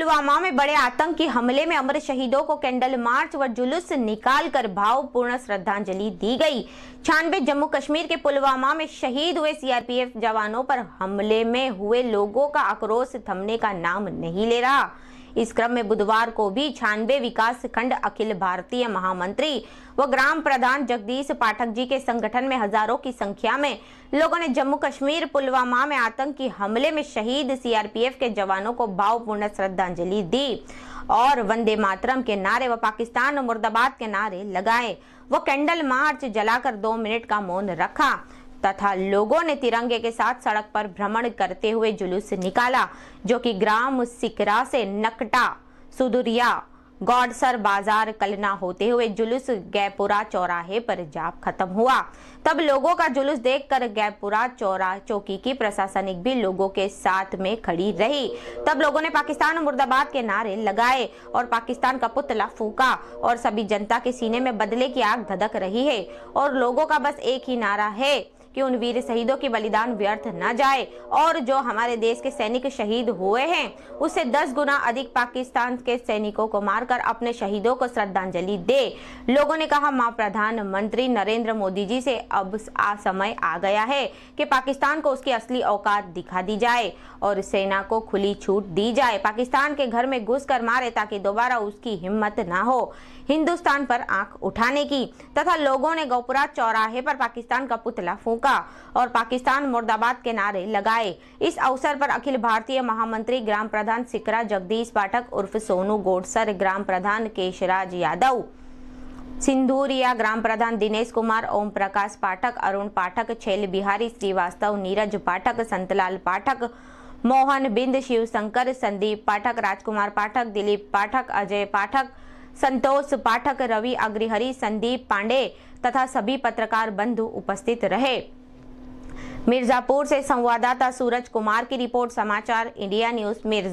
पुलवामा में बड़े आतंकी हमले में अमर शहीदों को कैंडल मार्च व जुलूस निकालकर भावपूर्ण श्रद्धांजलि दी गई छानबे जम्मू कश्मीर के पुलवामा में शहीद हुए सीआरपीएफ जवानों पर हमले में हुए लोगों का आक्रोश थमने का नाम नहीं ले रहा इस क्रम में बुधवार को भी छानबे विकास खंड अखिल भारतीय महामंत्री व ग्राम प्रधान जगदीश पाठक जी के संगठन में हजारों की संख्या में लोगों ने जम्मू कश्मीर पुलवामा में आतंकी हमले में शहीद सीआरपीएफ के जवानों को भावपूर्ण श्रद्धांजलि दी और वंदे मातरम के नारे व पाकिस्तान मुर्दाबाद के नारे लगाए वो कैंडल मार्च जलाकर दो मिनट का मौन रखा तथा लोगों ने तिरंगे के साथ सड़क पर भ्रमण करते हुए जुलूस निकाला जो कि ग्राम सिकरा से नकटा सुदुरिया गौडसर बाजार कलना होते हुए जुलूस गैपुरा चौराहे पर जाप खत्म हुआ तब लोगों का जुलूस देखकर गैपुरा चौरा चौकी की प्रशासनिक भी लोगों के साथ में खड़ी रही तब लोगों ने पाकिस्तान मुर्दाबाद के नारे लगाए और पाकिस्तान का पुतला फूका और सभी जनता के सीने में बदले की आग धधक रही है और लोगों का बस एक ही नारा है कि उन वीर शहीदों के बलिदान व्यर्थ न जाए और जो हमारे देश के सैनिक शहीद हुए हैं उससे दस गुना अधिक पाकिस्तान के सैनिकों को मारकर अपने शहीदों को श्रद्धांजलि दे लोगों ने कहा माँ प्रधानमंत्री नरेंद्र मोदी जी से अब आ समय आ गया है कि पाकिस्तान को उसकी असली औकात दिखा दी जाए और सेना को खुली छूट दी जाए पाकिस्तान के घर में घुस कर मारे ताकि दोबारा उसकी हिम्मत ना हो हिंदुस्तान पर आंख उठाने की तथा लोगों ने गौपुरा चौराहे पर पाकिस्तान का पुतला फूक होगा और पाकिस्तान मुर्दाबाद के नारे लगाए इस अवसर पर अखिल भारतीय महामंत्री ग्राम प्रधान सिकरा जगदीश पाठक उर्फ सोनू गोडसर ग्राम प्रधान केशराज यादव सिंधूरिया ग्राम प्रधान दिनेश कुमार ओम प्रकाश पाठक अरुण पाठक छेल बिहारी श्रीवास्तव नीरज पाठक संतलाल पाठक मोहन बिंद शिवशंकर संदीप पाठक राजकुमार पाठक दिलीप पाठक अजय पाठक संतोष पाठक रवि अग्रिहरी संदीप पांडे तथा सभी पत्रकार बंधु उपस्थित रहे मिर्जापुर से संवाददाता सूरज कुमार की रिपोर्ट समाचार इंडिया न्यूज मिर्जा